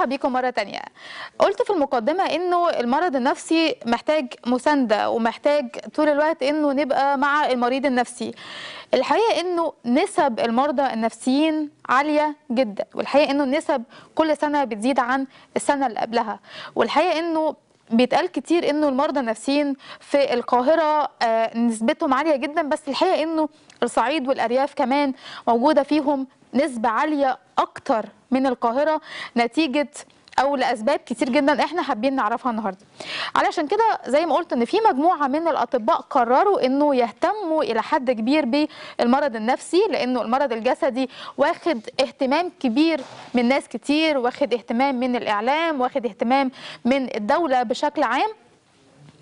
مرحبا بيكم مرة تانية قلت في المقدمة أنه المرض النفسي محتاج مساندة ومحتاج طول الوقت أنه نبقى مع المريض النفسي الحقيقة أنه نسب المرضى النفسيين عالية جدا والحقيقة أنه النسب كل سنة بتزيد عن السنة اللي قبلها والحقيقة أنه بيتقال كتير انه المرضى النفسيين في القاهره آه، نسبتهم عاليه جدا بس الحقيقه انه الصعيد والارياف كمان موجوده فيهم نسبه عاليه اكتر من القاهرة نتيجة او لاسباب كتير جدا احنا حابين نعرفها النهارده علشان كده زي ما قلت ان في مجموعه من الاطباء قرروا انه يهتموا الى حد كبير بالمرض النفسي لانه المرض الجسدي واخد اهتمام كبير من ناس كتير واخد اهتمام من الاعلام واخد اهتمام من الدوله بشكل عام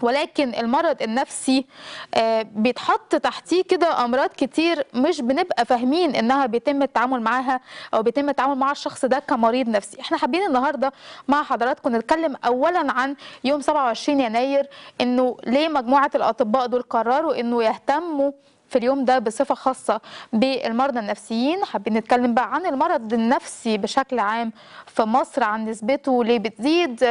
ولكن المرض النفسي آه، بيتحط تحتيه كده امراض كتير مش بنبقى فاهمين انها بيتم التعامل معاها او بيتم التعامل مع الشخص ده كمريض نفسي احنا حابين النهارده مع حضراتكم نتكلم اولا عن يوم 27 يناير انه ليه مجموعه الاطباء دول قرروا انه يهتموا في اليوم ده بصفه خاصه بالمرضى النفسيين حابين نتكلم بقى عن المرض النفسي بشكل عام في مصر عن نسبته ليه بتزيد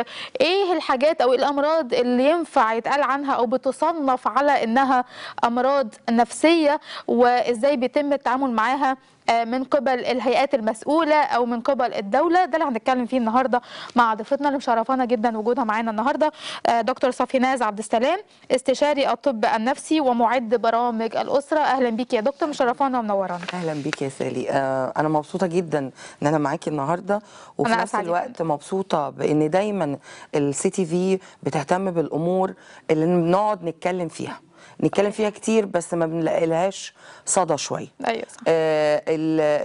ايه الحاجات او ايه الامراض اللي ينفع يتقال عنها او بتصنف على انها امراض نفسيه وازاي بيتم التعامل معاها آه، من قبل الهيئات المسؤوله او من قبل الدوله ده اللي هنتكلم فيه النهارده مع ضيفتنا اللي مشرفانا جدا وجودها معانا النهارده آه، دكتور صافي ناز عبد السلام استشاري الطب النفسي ومعد برامج الاسره اهلا بيك يا دكتور مشرفانا ومنورانا اهلا بيك يا سالي آه، انا مبسوطه جدا ان انا معاكي النهارده وفي نفس الوقت مبسوطه بان دايما السي تي في بتهتم بالامور اللي بنقعد نتكلم فيها نتكلم فيها كتير بس ما بنلاقيلهاش صدى شويه ايوه آه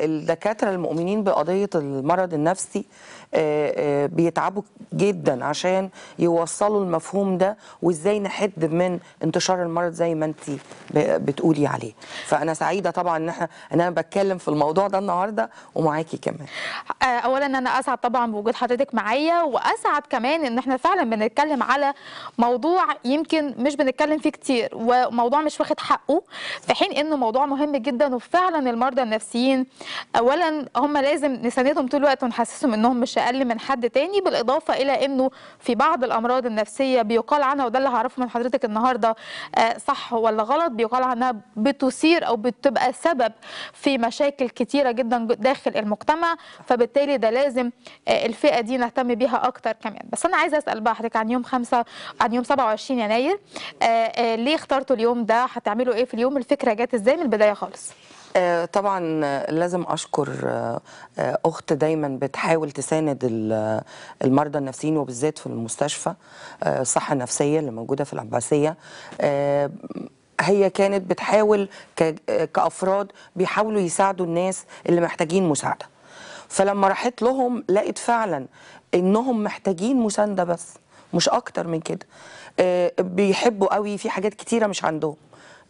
الدكاتره المؤمنين بقضيه المرض النفسي آه، آه، بيتعبوا جدا عشان يوصلوا المفهوم ده وازاي نحد من انتشار المرض زي ما انت بتقولي عليه فانا سعيده طبعا ان احنا ان انا بتكلم في الموضوع ده النهارده ومعاكي كمان آه، اولا انا اسعد طبعا بوجود حضرتك معايا واسعد كمان ان احنا فعلا بنتكلم على موضوع يمكن مش بنتكلم فيه كتير وموضوع مش واخد حقه في حين انه موضوع مهم جدا وفعلا المرضى النفسيين اولا هم لازم نساندهم طول الوقت ونحسسهم انهم مش اقل من حد تاني بالاضافه الى انه في بعض الامراض النفسيه بيقال عنها وده اللي هعرفه من حضرتك النهارده آه، صح ولا غلط بيقال عنها بتثير او بتبقى سبب في مشاكل كتيره جدا داخل المجتمع فبالتالي ده لازم آه، الفئه دي نهتم بيها اكتر كمان بس انا عايزه اسال بقى حضرتك عن يوم خمسه عن يوم 27 يناير آه، ليه اخترتوا اليوم ده هتعملوا ايه في اليوم الفكره جت ازاي من البدايه خالص آه، طبعا لازم اشكر آه، اخت دايما بتحاول تساند المرضى النفسيين وبالذات في المستشفى الصحه آه، النفسيه اللي موجوده في العباسيه هي كانت بتحاول كافراد بيحاولوا يساعدوا الناس اللي محتاجين مساعده فلما راحت لهم لقت فعلا انهم محتاجين مسانده بس مش اكتر من كده بيحبوا قوي في حاجات كتيره مش عندهم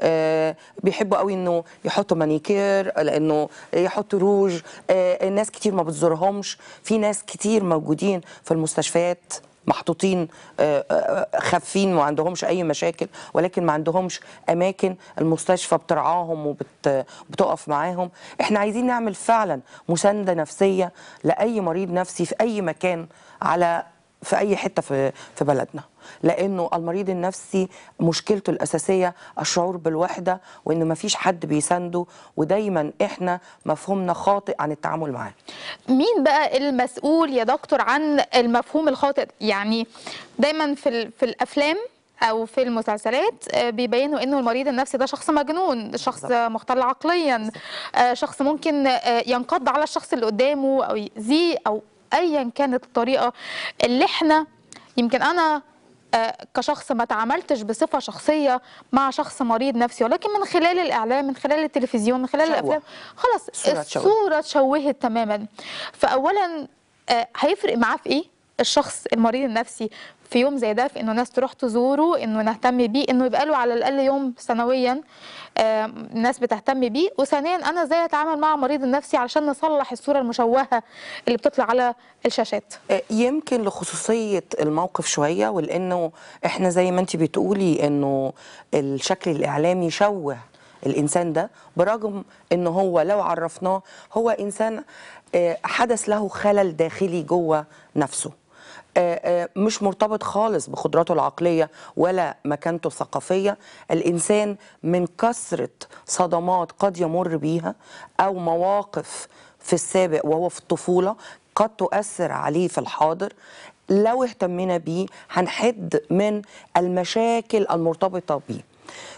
آه، بيحبوا قوي انه يحطوا مانيكير لانه يحطوا روج آه، الناس كتير ما بتزورهمش في ناس كتير موجودين في المستشفيات محطوطين آه، خافين وما عندهمش اي مشاكل ولكن ما عندهمش اماكن المستشفى بترعاهم وبتقف معاهم احنا عايزين نعمل فعلا مسانده نفسيه لاي مريض نفسي في اي مكان على في اي حته في في بلدنا لانه المريض النفسي مشكلته الاساسيه الشعور بالوحده وإنه ما فيش حد بيسانده ودايما احنا مفهومنا خاطئ عن التعامل معاه مين بقى المسؤول يا دكتور عن المفهوم الخاطئ يعني دايما في في الافلام او في المسلسلات آه، بيبينوا انه المريض النفسي ده شخص مجنون شخص مختل عقليا آه، شخص ممكن آه، ينقض على الشخص اللي قدامه او يأذيه او ايا كانت الطريقه اللي احنا يمكن انا آه، كشخص ما تعاملتش بصفه شخصيه مع شخص مريض نفسي ولكن من خلال الاعلام من خلال التلفزيون من خلال شوه. الافلام خلاص الصوره اتشوهت تماما فاولا آه، هيفرق معاه في ايه الشخص المريض النفسي في يوم زي ده في انه ناس تروح تزوره انه نهتم بيه انه يبقى له على الاقل يوم سنويا آه، الناس بتهتم بيه وثانيا انا ازاي اتعامل مع مريض النفسي علشان نصلح الصوره المشوهه اللي بتطلع على الشاشات آه، يمكن لخصوصيه الموقف شويه ولانه احنا زي ما انت بتقولي انه الشكل الاعلامي شوه الانسان ده برغم ان هو لو عرفناه هو انسان آه، حدث له خلل داخلي جوه نفسه آه، آه، مش مرتبط خالص بقدراته العقلية ولا مكانته الثقافية الإنسان من كثرة صدمات قد يمر بيها أو مواقف في السابق وهو في الطفولة قد تؤثر عليه في الحاضر لو اهتمينا بيه هنحد من المشاكل المرتبطة بيه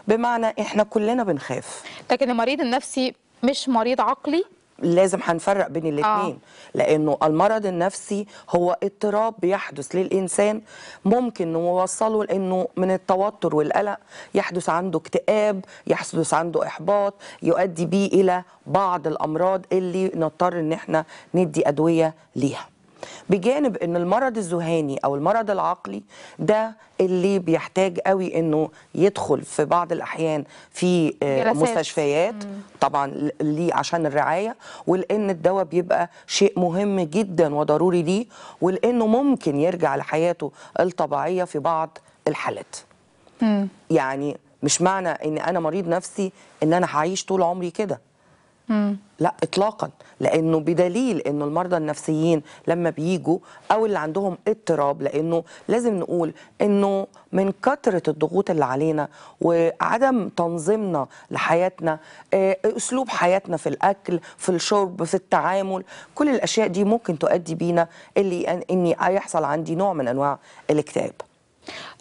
بمعنى احنا كلنا بنخاف لكن المريض النفسي مش مريض عقلي لازم هنفرق بين الاثنين آه. لانه المرض النفسي هو اضطراب بيحدث للانسان ممكن نوصله لانه من التوتر والقلق يحدث عنده اكتئاب يحدث عنده احباط يؤدي بيه الى بعض الامراض اللي نضطر ان احنا ندي ادويه ليها بجانب ان المرض الذهاني او المرض العقلي ده اللي بيحتاج قوي انه يدخل في بعض الاحيان في آه، جلسات. مستشفيات طبعا ليه عشان الرعايه ولان الدواء بيبقى شيء مهم جدا وضروري ليه ولانه ممكن يرجع لحياته الطبيعيه في بعض الحالات مم. يعني مش معنى ان انا مريض نفسي ان انا هعيش طول عمري كده لا اطلاقا لانه بدليل انه المرضى النفسيين لما بيجوا او اللي عندهم اضطراب لانه لازم نقول انه من كثره الضغوط اللي علينا وعدم تنظيمنا لحياتنا آه، اسلوب حياتنا في الاكل في الشرب في التعامل كل الاشياء دي ممكن تؤدي بينا اللي اني يحصل عندي نوع من انواع الاكتئاب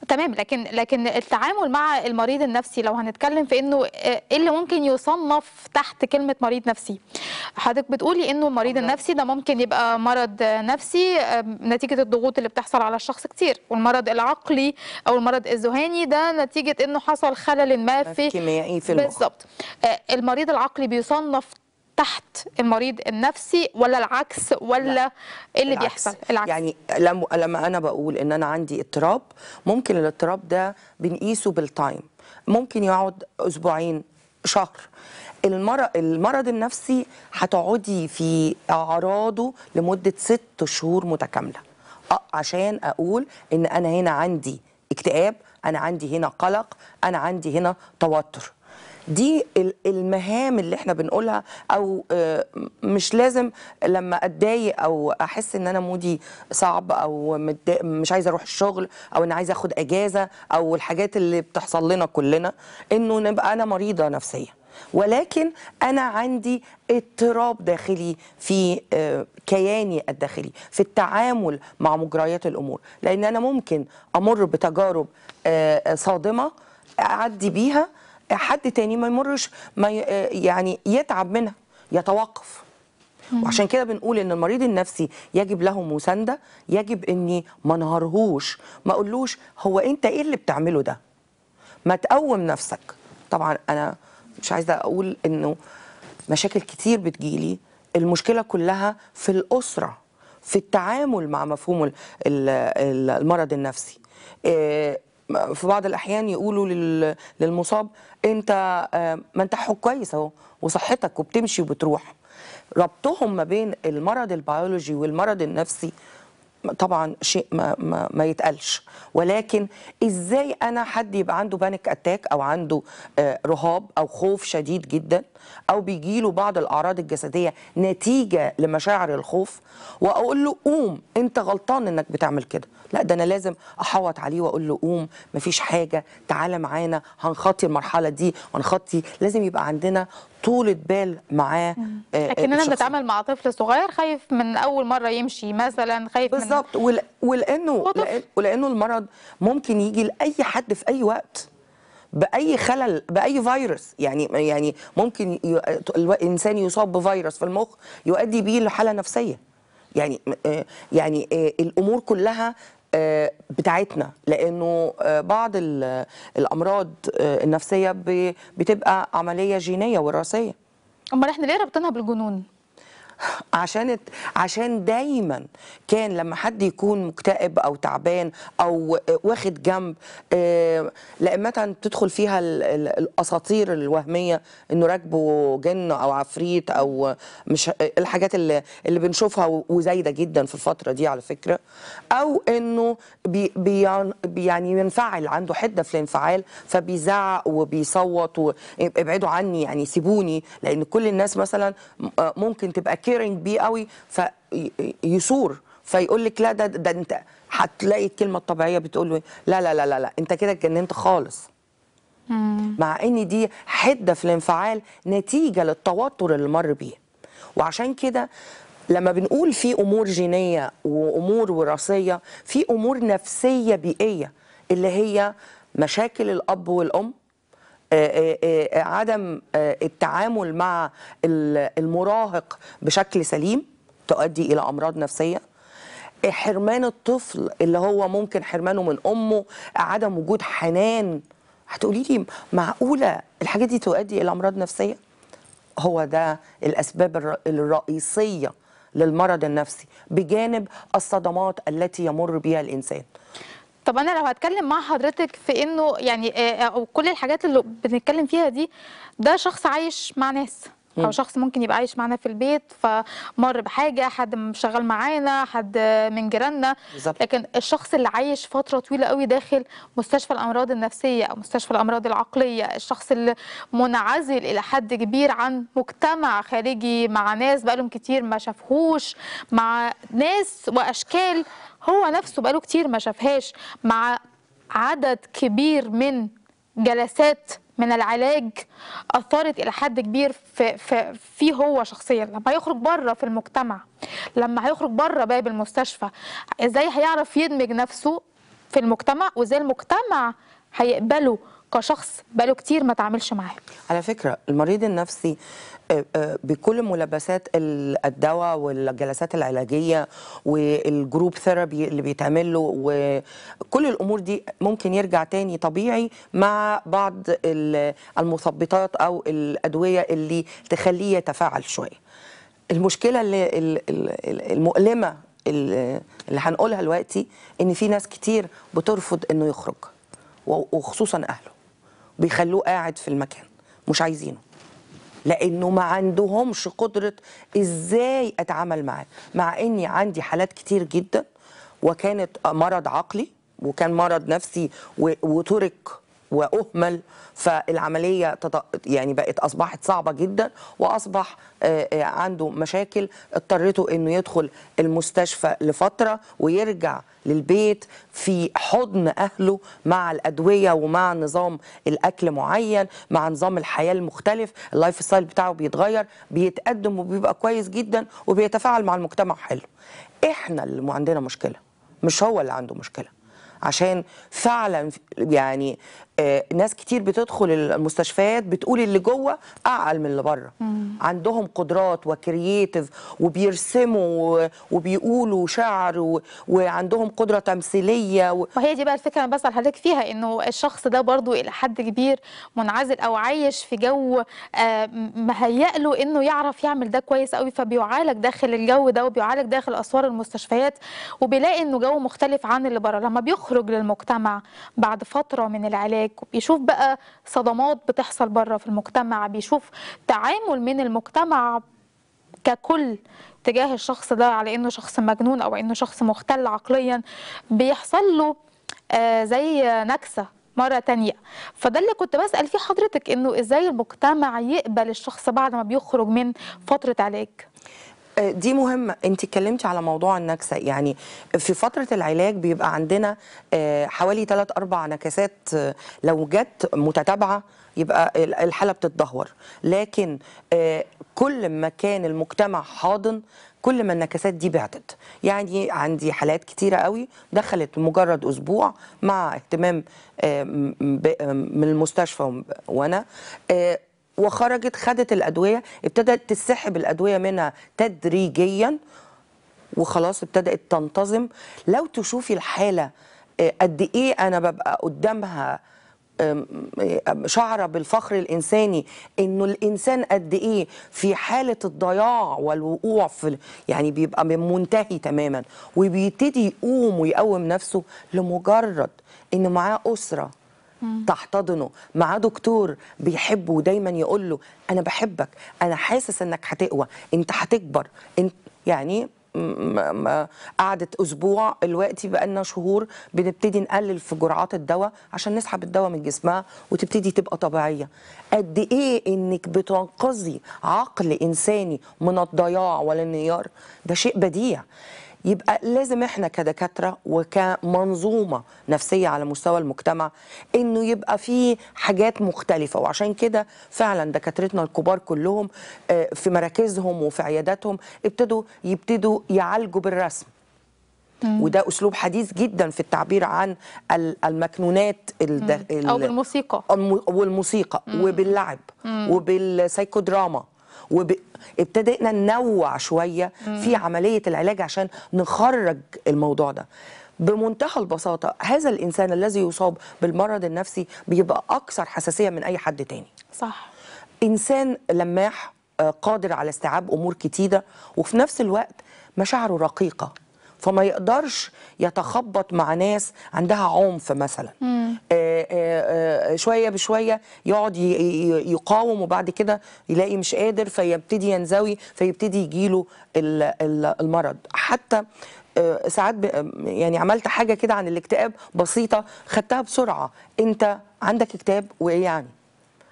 تمام لكن لكن التعامل مع المريض النفسي لو هنتكلم في انه ايه اللي ممكن يصنف تحت كلمه مريض نفسي حضرتك بتقولي انه المريض النفسي ده ممكن يبقى مرض نفسي نتيجه الضغوط اللي بتحصل على الشخص كتير والمرض العقلي او المرض الذهاني ده نتيجه انه حصل خلل ما في كيميائي في المخ بالظبط آه، المريض العقلي بيصنف تحت المريض النفسي ولا العكس ولا لا. ايه اللي العكس. بيحصل العكس يعني لما لما انا بقول ان انا عندي اضطراب ممكن الاضطراب ده بنقيسه بالتايم ممكن يقعد اسبوعين شهر المرض المرض النفسي هتقعدي في اعراضه لمده ست شهور متكامله عشان اقول ان انا هنا عندي اكتئاب انا عندي هنا قلق انا عندي هنا توتر دي المهام اللي احنا بنقولها او آه، مش لازم لما اتضايق او احس ان انا مودي صعب او مش عايزه اروح الشغل او ان عايزه اخد اجازه او الحاجات اللي بتحصل لنا كلنا انه نبقى انا مريضه نفسيه ولكن انا عندي اضطراب داخلي في آه، كياني الداخلي في التعامل مع مجريات الامور لان انا ممكن امر بتجارب آه، صادمه اعدي بيها حد تاني ما يمرش ما آه، يعني يتعب منها يتوقف وعشان كده بنقول ان المريض النفسي يجب له مسانده يجب اني ما انهارهوش ما اقولوش هو انت ايه اللي بتعمله ده ما تقوم نفسك طبعا انا مش عايزه اقول انه مشاكل كتير بتجيلي المشكله كلها في الاسره في التعامل مع مفهوم المرض النفسي آه، في بعض الاحيان يقولوا للمصاب انت آه، ما انت كويس اهو وصحتك وبتمشي وبتروح ربطهم ما بين المرض البيولوجي والمرض النفسي طبعا شيء ما, ما, ما يتقالش ولكن ازاي انا حد يبقى عنده بانيك اتاك او عنده آه، رهاب او خوف شديد جدا او بيجي له بعض الاعراض الجسديه نتيجه لمشاعر الخوف واقول له قوم انت غلطان انك بتعمل كده لا ده انا لازم احوط عليه واقول له قوم مفيش حاجه تعالى معانا هنخطي المرحله دي ونخطي لازم يبقى عندنا طولة بال معاه آه، لكن انا بنتعامل مع طفل صغير خايف من اول مره يمشي مثلا خايف بالظبط من... ولانه ولانه المرض ممكن يجي لاي حد في اي وقت باي خلل باي فيروس يعني يعني ممكن الانسان يصاب بفيروس في المخ يؤدي به لحاله نفسيه يعني آه، يعني آه، الامور كلها آه، بتاعتنا لانه بعض الامراض النفسيه بتبقى عمليه جينيه وراثيه امال احنا ليه ربطناها بالجنون عشان عشان دايما كان لما حد يكون مكتئب او تعبان او واخد جنب آه، لائمه تدخل فيها الاساطير الوهميه انه راكبه جن او عفريت او مش الحاجات اللي, اللي بنشوفها وزايده جدا في الفتره دي على فكره او انه بي يعني بينفعل عنده حده في الانفعال فبيزعق وبيصوت وابعدوا عني يعني سيبوني لان كل الناس مثلا آه، ممكن تبقى كده شيرنج بيه قوي فيثور فيقول لك لا ده ده انت هتلاقي الكلمه الطبيعيه بتقول له إيه؟ لا لا لا لا, لا انت كده اتجننت خالص مع ان دي حده في الانفعال نتيجه للتوتر اللي مر بيه وعشان كده لما بنقول في امور جينيه وامور وراثيه في امور نفسيه بيئيه اللي هي مشاكل الاب والام آه، آه، آه، عدم التعامل مع المراهق بشكل سليم تؤدي إلى أمراض نفسية حرمان الطفل اللي هو ممكن حرمانه من أمه عدم وجود حنان هتقولي لي معقولة الحاجات دي تؤدي إلى أمراض نفسية هو ده الأسباب الرئيسية للمرض النفسي بجانب الصدمات التي يمر بها الإنسان طب انا لو هتكلم مع حضرتك في انه يعني او كل الحاجات اللي بنتكلم فيها دي ده شخص عايش مع ناس او شخص ممكن يبقى عايش معانا في البيت فمر بحاجه حد شغال معانا حد من جيراننا لكن الشخص اللي عايش فتره طويله قوي داخل مستشفى الامراض النفسيه او مستشفى الامراض العقليه الشخص اللي منعزل الى حد كبير عن مجتمع خارجي مع ناس بقالهم كتير ما شافهوش مع ناس واشكال هو نفسه بقاله كتير ما شافهاش مع عدد كبير من جلسات من العلاج اثرت الى حد كبير في, في, في هو شخصيا لما يخرج بره في المجتمع لما هيخرج بره باب المستشفى ازاي هيعرف يدمج نفسه في المجتمع وازاي المجتمع هيقبله كشخص بقاله كتير ما تعاملش معاه على فكره المريض النفسي آه، آه، بكل ملابسات الدواء والجلسات العلاجيه والجروب ثيرابي اللي بيتعمل له وكل الامور دي ممكن يرجع تاني طبيعي مع بعض المثبطات او الادويه اللي تخليه يتفاعل شويه المشكله اللي المؤلمه اللي هنقولها دلوقتي ان في ناس كتير بترفض انه يخرج وخصوصا اهله بيخلوه قاعد في المكان مش عايزينه لانه ما عندهمش قدره ازاي اتعامل معاه مع اني عندي حالات كتير جدا وكانت مرض عقلي وكان مرض نفسي وترك واهمل فالعمليه يعني بقت اصبحت صعبه جدا واصبح عنده مشاكل اضطرته انه يدخل المستشفى لفتره ويرجع للبيت في حضن اهله مع الادويه ومع نظام الاكل معين مع نظام الحياه المختلف اللايف ستايل بتاعه بيتغير بيتقدم وبيبقى كويس جدا وبيتفاعل مع المجتمع حلو احنا اللي عندنا مشكله مش هو اللي عنده مشكله عشان فعلا يعني آه، ناس كتير بتدخل المستشفيات بتقول اللي جوه اعقل من اللي بره عندهم قدرات وكرييتيف وبيرسموا وبيقولوا شعر و... وعندهم قدره تمثيليه و... وهي دي بقى الفكره انا بسال حضرتك فيها انه الشخص ده برضو الى حد كبير منعزل او عايش في جو آه، مهيأ له انه يعرف يعمل ده كويس قوي فبيعالج داخل الجو ده وبيعالج داخل اسوار المستشفيات وبيلاقي انه جو مختلف عن اللي بره لما بيخرج للمجتمع بعد فتره من العلاج هناك بيشوف بقى صدمات بتحصل بره في المجتمع بيشوف تعامل من المجتمع ككل تجاه الشخص ده على انه شخص مجنون او انه شخص مختل عقليا بيحصل له آه زي نكسه مره تانية فده اللي كنت بسال فيه حضرتك انه ازاي المجتمع يقبل الشخص بعد ما بيخرج من فتره علاج دي مهمة انت اتكلمتي على موضوع النكسة يعني في فترة العلاج بيبقى عندنا آه، حوالي 3 4 نكسات آه، لو جت متتابعة يبقى الحالة بتتدهور لكن آه، كل ما كان المجتمع حاضن كل ما النكسات دي بعدت يعني عندي حالات كتيرة قوي دخلت مجرد أسبوع مع اهتمام من المستشفى وأنا وخرجت خدت الادويه ابتدت تسحب الادويه منها تدريجيا وخلاص ابتدت تنتظم لو تشوفي الحاله آه، قد ايه انا ببقى قدامها شعره بالفخر الانساني انه الانسان قد ايه في حاله الضياع والوقوع في يعني بيبقى من منتهي تماما وبيبتدي يقوم ويقوم نفسه لمجرد ان معاه اسره تحتضنه مع دكتور بيحبه ودايما يقول له انا بحبك انا حاسس انك هتقوى انت هتكبر انت يعني قعدت اسبوع الوقت بقالنا شهور بنبتدي نقلل في جرعات الدواء عشان نسحب الدواء من جسمها وتبتدي تبقى طبيعيه قد ايه انك بتنقذي عقل انساني من الضياع والانهيار ده شيء بديع يبقى لازم احنا كدكاتره وكمنظومه نفسيه على مستوى المجتمع انه يبقى في حاجات مختلفه وعشان كده فعلا دكاترتنا الكبار كلهم آه، في مراكزهم وفي عياداتهم ابتدوا يبتدوا يعالجوا بالرسم وده اسلوب حديث جدا في التعبير عن المكنونات او بالموسيقى والموسيقى وباللعب وبالسايكودراما وابتدينا ننوع شويه في عمليه العلاج عشان نخرج الموضوع ده بمنتهى البساطه هذا الانسان الذي يصاب بالمرض النفسي بيبقى اكثر حساسيه من اي حد تاني صح انسان لماح آه، قادر على استيعاب امور كتيره وفي نفس الوقت مشاعره رقيقه فما يقدرش يتخبط مع ناس عندها عنف مثلا آآ آآ آه، آه، آه، شويه بشويه يقعد يقاوم وبعد كده يلاقي مش قادر فيبتدي ينزوي فيبتدي يجيله المرض حتى ساعات يعني عملت حاجه كده عن الاكتئاب بسيطه خدتها بسرعه انت عندك اكتئاب وايه يعني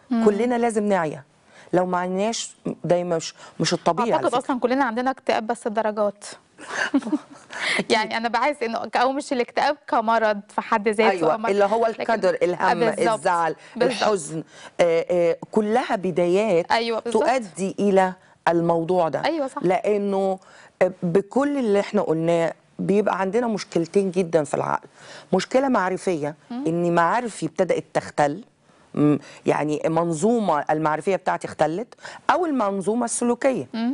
مم. كلنا لازم نعيا لو ما عندناش ده مش مش الطبيعي اعتقد اصلا كلنا عندنا اكتئاب بس درجات يعني انا بحس انه او مش الاكتئاب كمرض في حد ذاته أيوة اللي هو الكدر آه، الهم بالزبط. الزعل بالزبط. الحزن آآ آه، آآ آه، كلها بدايات أيوة تؤدي الى الموضوع ده أيوة صح. لانه بكل اللي احنا قلناه بيبقى عندنا مشكلتين جدا في العقل مشكله معرفيه م. ان معارفي ابتدت تختل يعني منظومه المعرفيه بتاعتي اختلت او المنظومه السلوكيه م.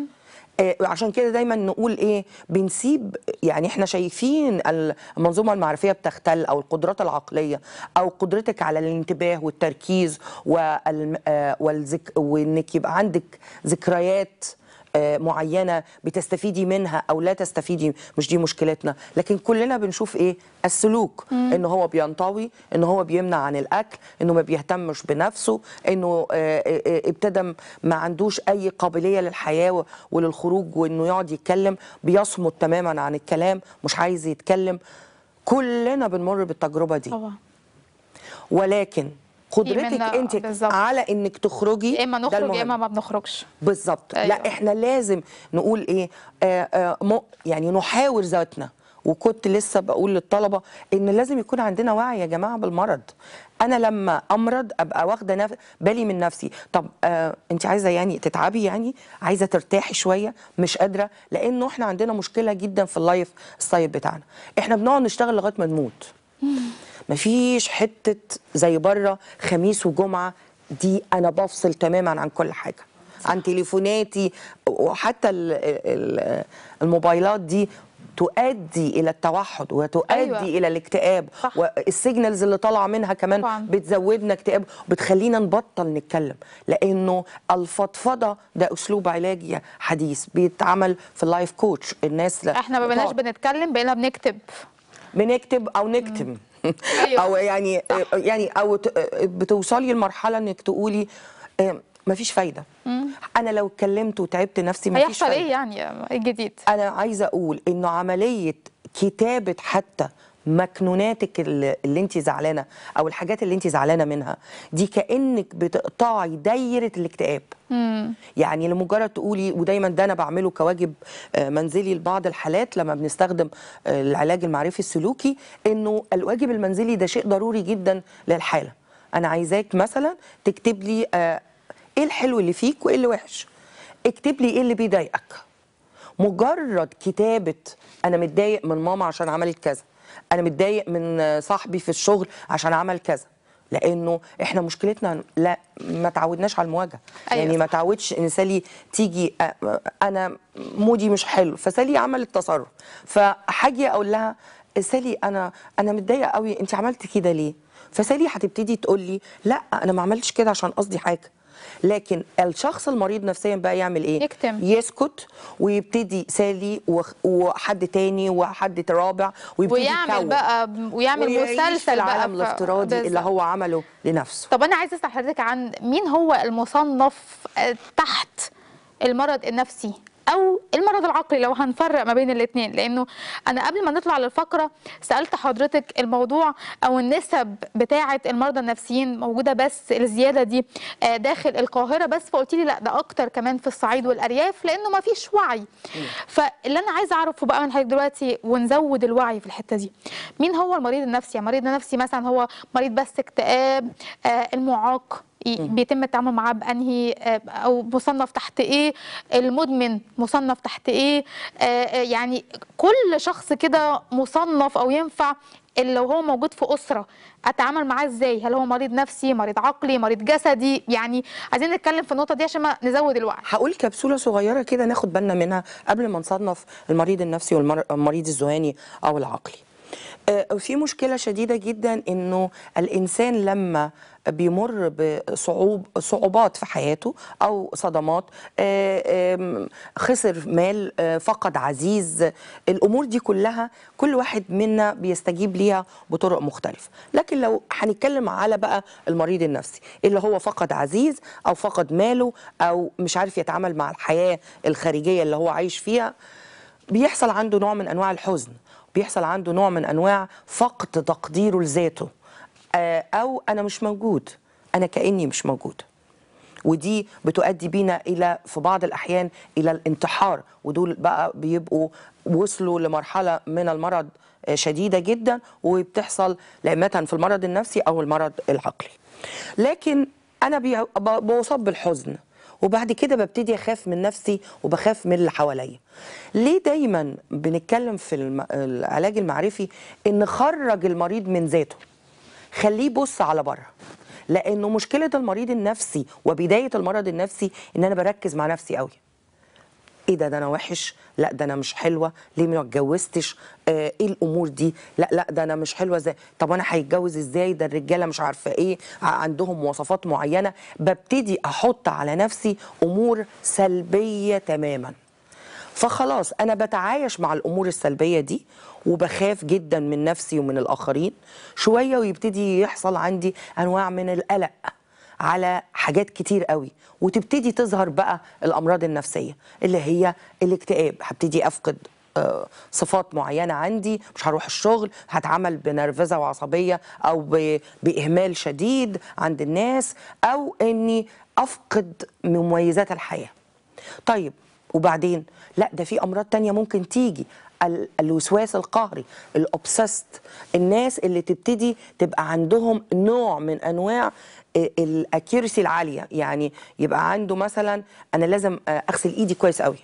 آه، عشان كده دايما نقول ايه بنسيب يعني احنا شايفين المنظومه المعرفيه بتختل او القدرات العقليه او قدرتك على الانتباه والتركيز آه، وانك يبقى عندك ذكريات آه، معينه بتستفيدي منها او لا تستفيدي مش دي مشكلتنا لكن كلنا بنشوف ايه السلوك ان هو بينطوي ان هو بيمنع عن الاكل انه ما بيهتمش بنفسه انه آه، آه، ابتدى ما عندوش اي قابليه للحياه وللخروج وانه يقعد يتكلم بيصمت تماما عن الكلام مش عايز يتكلم كلنا بنمر بالتجربه دي طبعا. ولكن قدرتك انت بالزبط. على انك تخرجي اما إيه، نخرج يا إيه، اما ما بنخرجش بالظبط أيوة. لا احنا لازم نقول ايه آآ آه، آآ آه، يعني نحاور ذاتنا وكنت لسه بقول للطلبه ان لازم يكون عندنا وعي يا جماعه بالمرض انا لما امرض ابقى واخده نف... بالي من نفسي طب آه، انت عايزه يعني تتعبي يعني عايزه ترتاحي شويه مش قادره لانه احنا عندنا مشكله جدا في اللايف ستايل بتاعنا احنا بنقعد نشتغل لغايه ما نموت مفيش حته زي بره خميس وجمعه دي انا بفصل تماما عن كل حاجه عن تليفوناتي وحتى الموبايلات دي تؤدي الى التوحد وتؤدي أيوة. الى الاكتئاب والسيجنالز اللي طالعه منها كمان طبعا. بتزودنا اكتئاب بتخلينا نبطل نتكلم لانه الفضفضه ده اسلوب علاجي حديث بيتعمل في اللايف كوتش الناس احنا ما بقيناش بنتكلم بقينا بنكتب بنكتب او نكتم مم. أيوة. او يعني يعني او بتوصلي لمرحله انك تقولي آه، مفيش فايده انا لو اتكلمت وتعبت نفسي مفيش هيحصل إيه فايده هيحصل ايه يعني ايه الجديد انا عايزه اقول انه عمليه كتابه حتى مكنوناتك اللي انت زعلانه او الحاجات اللي انت زعلانه منها دي كانك بتقطعي دايره الاكتئاب يعني لمجرد تقولي ودايما ده انا بعمله كواجب آه، منزلي لبعض الحالات لما بنستخدم آه، العلاج المعرفي السلوكي انه الواجب المنزلي ده شيء ضروري جدا للحاله انا عايزاك مثلا تكتب لي آه، ايه الحلو اللي فيك وايه اللي وحش اكتب لي ايه اللي بيضايقك مجرد كتابه انا متضايق من ماما عشان عملت كذا انا متضايق من صاحبي في الشغل عشان عمل كذا لانه احنا مشكلتنا لا ما تعودناش على المواجهه أيوة يعني ما تعودش ان سالي تيجي انا مودي مش حلو فسالي عمل التصرف فحاجه اقول لها سالي انا انا متضايقه قوي انت عملت كده ليه فسالي هتبتدي تقول لي لا انا ما عملتش كده عشان قصدي حاجه لكن الشخص المريض نفسيا بقى يعمل ايه يكتم. يسكت ويبتدي سالي وحد تاني وحد رابع ويبتدي ويعمل بقى ويعمل مسلسل بقى العالم الافتراضي بزا. اللي هو عمله لنفسه طب انا عايز اسال حضرتك عن مين هو المصنف تحت المرض النفسي او المرض العقلي لو هنفرق ما بين الاثنين لانه انا قبل ما نطلع للفقره سالت حضرتك الموضوع او النسب بتاعه المرضى النفسيين موجوده بس الزياده دي آه، داخل القاهره بس فقلت لي لا ده اكتر كمان في الصعيد والارياف لانه ما فيش وعي فاللي انا عايزه اعرفه بقى من حضرتك دلوقتي ونزود الوعي في الحته دي مين هو المريض النفسي المريض يعني النفسي مثلا هو مريض بس اكتئاب آه، المعاق بيتم التعامل معاه بانهي آه، او مصنف تحت ايه المدمن مصنف تحت ايه آه، آه، يعني كل شخص كده مصنف او ينفع اللي هو موجود في اسره اتعامل معاه ازاي هل هو مريض نفسي مريض عقلي مريض جسدي يعني عايزين نتكلم في النقطه دي عشان ما نزود الوعي هقول كبسوله صغيره كده ناخد بالنا منها قبل ما نصنف المريض النفسي والمريض الذهاني او العقلي في مشكله شديده جدا انه الانسان لما بيمر بصعوب صعوبات في حياته او صدمات آه، خسر مال آه، فقد عزيز الامور دي كلها كل واحد منا بيستجيب ليها بطرق مختلفه لكن لو هنتكلم على بقى المريض النفسي اللي هو فقد عزيز او فقد ماله او مش عارف يتعامل مع الحياه الخارجيه اللي هو عايش فيها بيحصل عنده نوع من انواع الحزن بيحصل عنده نوع من انواع فقد تقديره لذاته آه، او انا مش موجود انا كاني مش موجود ودي بتؤدي بينا الى في بعض الاحيان الى الانتحار ودول بقى بيبقوا وصلوا لمرحله من المرض آه، شديده جدا وبتحصل لامه في المرض النفسي او المرض العقلي لكن انا بوصب بالحزن وبعد كده ببتدي اخاف من نفسي وبخاف من اللي حواليا ليه دايما بنتكلم في العلاج المعرفي ان خرج المريض من ذاته خليه يبص على بره لانه مشكله المريض النفسي وبدايه المرض النفسي ان انا بركز مع نفسي قوي ايه ده ده انا وحش لا ده انا مش حلوه ليه ما اتجوزتش آه ايه الامور دي لا لا ده انا مش حلوه ازاي طب انا هيتجوز ازاي ده الرجاله مش عارفه ايه عندهم مواصفات معينه ببتدي احط على نفسي امور سلبيه تماما فخلاص انا بتعايش مع الامور السلبيه دي وبخاف جدا من نفسي ومن الاخرين شويه ويبتدي يحصل عندي انواع من القلق على حاجات كتير قوي وتبتدي تظهر بقى الامراض النفسيه اللي هي الاكتئاب هبتدي افقد آه، صفات معينه عندي مش هروح الشغل هتعامل بنرفزه وعصبيه او باهمال شديد عند الناس او اني افقد مميزات الحياه طيب وبعدين لا ده في امراض تانية ممكن تيجي الوسواس القهري الاوبسست الناس اللي تبتدي تبقى عندهم نوع من انواع آه، الاكيرسي العاليه يعني يبقى عنده مثلا انا لازم آه، اغسل ايدي كويس قوي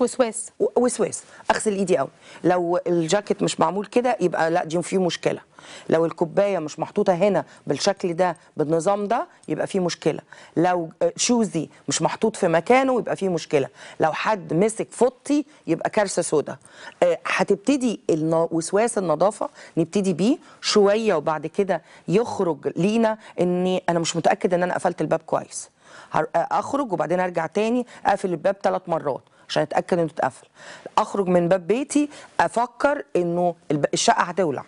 وسواس وسواس اغسل ايدي قوي لو الجاكيت مش معمول كده يبقى لا دي فيه مشكله لو الكوبايه مش محطوطه هنا بالشكل ده بالنظام ده يبقى فيه مشكله لو شوزي مش محطوط في مكانه يبقى فيه مشكله لو حد مسك فضتي يبقى كارثه سودا آه، هتبتدي وسواس النظافه نبتدي بيه شويه وبعد كده يخرج لينا اني انا مش متاكد ان انا قفلت الباب كويس آه، اخرج وبعدين ارجع تاني اقفل الباب ثلاث مرات عشان اتاكد انه اتقفل اخرج من باب بيتي افكر انه الشقه هتولع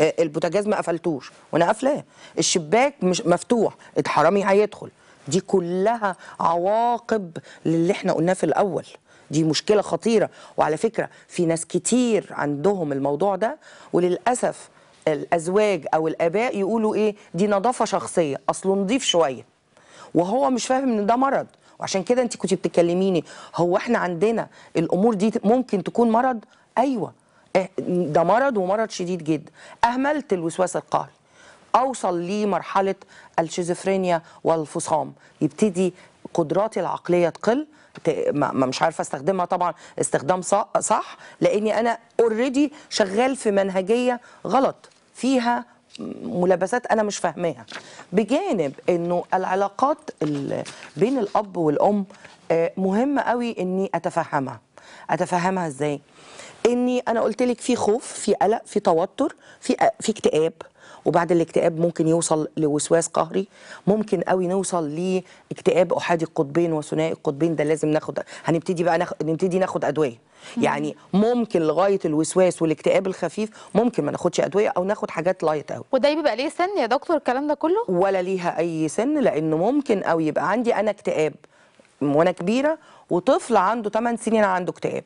آه، البوتاجاز ما قفلتوش وانا قافلاه الشباك مش مفتوح الحرامي هيدخل دي كلها عواقب للي احنا قلناه في الاول دي مشكله خطيره وعلى فكره في ناس كتير عندهم الموضوع ده وللاسف الازواج او الاباء يقولوا ايه دي نظافه شخصيه اصله نضيف شويه وهو مش فاهم ان ده مرض وعشان كده انت كنت بتكلميني هو احنا عندنا الامور دي ممكن تكون مرض ايوه إيه، ده مرض ومرض شديد جدا اهملت الوسواس القهري اوصل لمرحله الشيزوفرينيا والفصام يبتدي قدراتي العقليه تقل ما مش عارفه استخدمها طبعا استخدام صح لاني انا اوريدي شغال في منهجيه غلط فيها ملابسات انا مش فاهماها بجانب انه العلاقات بين الاب والام آه، مهمه قوي اني اتفهمها اتفهمها ازاي اني انا قلت لك في خوف في قلق في توتر في في اكتئاب وبعد الاكتئاب ممكن يوصل لوسواس قهري ممكن قوي نوصل لاكتئاب احادي القطبين وثنائي القطبين ده لازم ناخد هنبتدي بقى ناخد نبتدي ناخد ادويه يعني ممكن لغايه الوسواس والاكتئاب الخفيف ممكن ما ناخدش ادويه او ناخد حاجات لايت قوي وده بيبقى ليه سن يا دكتور الكلام ده كله ولا ليها اي سن لانه ممكن او يبقى عندي انا اكتئاب وانا كبيره وطفل عنده 8 سنين عنده اكتئاب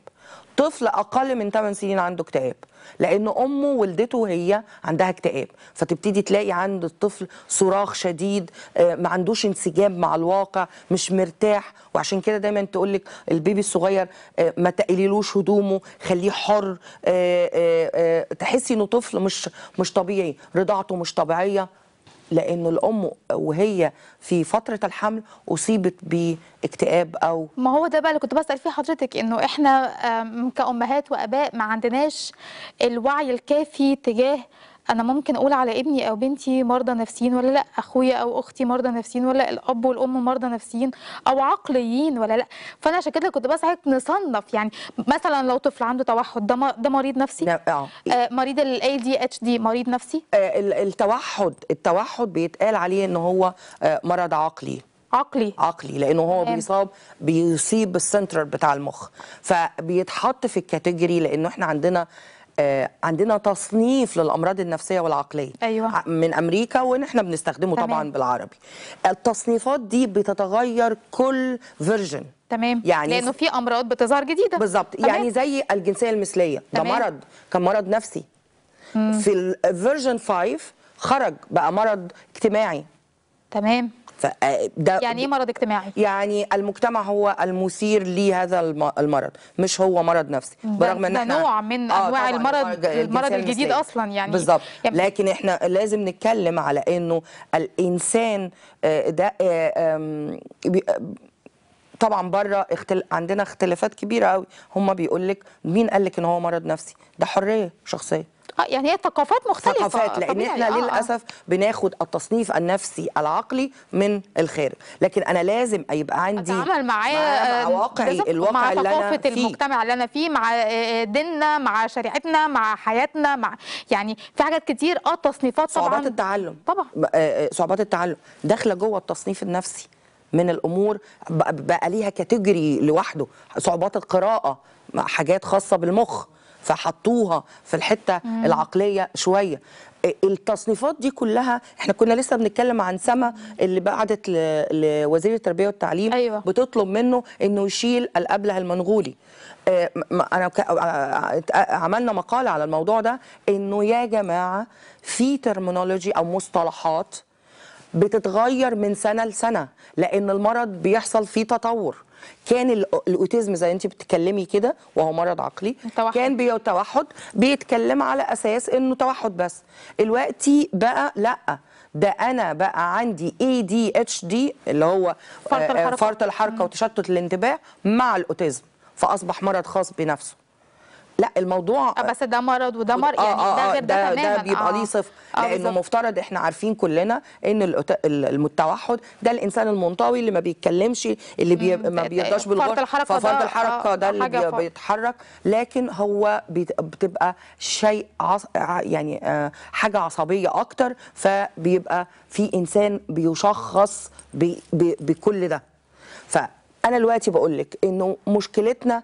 طفل اقل من 8 سنين عنده اكتئاب لان امه ولدته هي عندها اكتئاب فتبتدي تلاقي عند الطفل صراخ شديد آه، ما عندوش انسجام مع الواقع مش مرتاح وعشان كده دايما تقول لك البيبي الصغير آه، ما تقليلوش هدومه خليه حر آه، تحسي انه طفل مش مش طبيعي رضاعته مش طبيعيه لأن الام وهي في فتره الحمل اصيبت باكتئاب او ما هو ده بقى اللي كنت بسال فيه حضرتك انه احنا كامهات واباء ما عندناش الوعي الكافي تجاه انا ممكن اقول على ابني او بنتي مرضى نفسيين ولا لا اخويا او اختي مرضى نفسيين ولا لا الاب والام مرضى نفسيين او عقليين ولا لا فانا عشان كده كنت عايز نصنف يعني مثلا لو طفل عنده توحد ده ده مريض نفسي لا. آه, آه، مريض الاي دي اتش دي مريض نفسي آه التوحد التوحد بيتقال عليه ان هو آه مرض عقلي عقلي عقلي لانه هو مم. بيصاب بيصيب السنتر بتاع المخ فبيتحط في الكاتيجوري لانه احنا عندنا آه، عندنا تصنيف للامراض النفسيه والعقليه أيوة. من امريكا وان احنا بنستخدمه تمام. طبعا بالعربي التصنيفات دي بتتغير كل فيرجن تمام يعني لانه في امراض بتظهر جديده بالظبط يعني زي الجنسيه المثليه ده مرض كان مرض نفسي مم. في الفيرجن 5 خرج بقى مرض اجتماعي تمام فده آه، يعني ايه مرض اجتماعي؟ يعني المجتمع هو المثير لهذا المرض مش هو مرض نفسي برغم ان احنا نوع من انواع آه انواع المرض المرض الجديد اصلا يعني بالظبط يعني لكن احنا لازم نتكلم على انه الانسان آه، ده آه، طبعا بره اختل... عندنا اختلافات كبيره قوي هم بيقول لك مين قال لك ان هو مرض نفسي ده حريه شخصيه آه، يعني هي ثقافات مختلفة ثقافات لأن طبيعي. احنا آه،, آه للأسف بناخد التصنيف النفسي العقلي من الخارج لكن أنا لازم يبقى عندي أتعامل معاه مع آه، واقعي الواقع مع اللي أنا فيه المجتمع اللي أنا فيه مع ديننا مع شريعتنا مع حياتنا مع يعني في حاجات كتير اه تصنيفات طبعا صعوبات التعلم طبعا صعوبات التعلم داخلة جوه التصنيف النفسي من الامور بقى ليها كاتيجوري لوحده صعوبات القراءه حاجات خاصه بالمخ فحطوها في الحته مم. العقليه شويه إيه، التصنيفات دي كلها احنا كنا لسه بنتكلم عن سما اللي بعتت لوزير التربيه والتعليم أيوة. بتطلب منه انه يشيل الابله المنغولي إيه، انا عملنا مقاله على الموضوع ده انه يا جماعه في ترمينولوجي او مصطلحات بتتغير من سنه لسنه لان المرض بيحصل فيه تطور كان الاوتيزم زي انت بتتكلمي كده وهو مرض عقلي التوحد. كان بيتوحد بيتكلم على اساس انه توحد بس دلوقتي بقى لا ده انا بقى عندي اي دي اتش دي اللي هو فرط آه، آه، الحركه, فرط الحركة وتشتت الانتباه مع الاوتيزم فاصبح مرض خاص بنفسه لا الموضوع آه، بس ده مرض وده آه، مرض آه، يعني آه آه ده غير ده, ده تماما ده بيبقى آه ليه صفر آه لانه مفترض احنا عارفين كلنا ان التوحد ده الانسان المنطوي اللي ما بيتكلمش اللي بي ما بيرضاش بالغلط يعني فرط الحركه ففرط الحركه ده, ده اللي بيتحرك لكن هو بتبقى شيء عص... يعني حاجه عصبيه اكتر فبيبقى في انسان بيشخص ب... بي بكل ده ف انا دلوقتي بقول لك انه مشكلتنا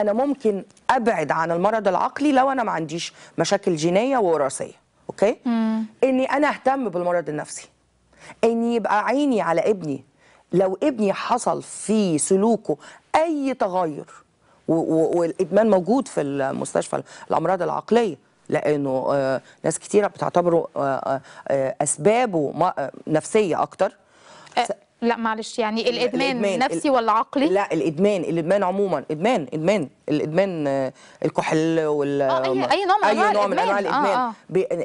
انا ممكن ابعد عن المرض العقلي لو انا ما عنديش مشاكل جينيه ووراثيه اوكي مم. اني انا اهتم بالمرض النفسي اني يبقى عيني على ابني لو ابني حصل في سلوكه اي تغير والادمان موجود في المستشفى الامراض العقليه لانه آه، ناس كتيره بتعتبره آه، آه، اسبابه نفسيه اكتر لا معلش يعني الادمان, الإدمان نفسي ولا عقلي لا الادمان الادمان عموما ادمان ادمان الادمان آه، الكحل وال آه، اي, آه، أي نوع من اي نوع من انواع الادمان آه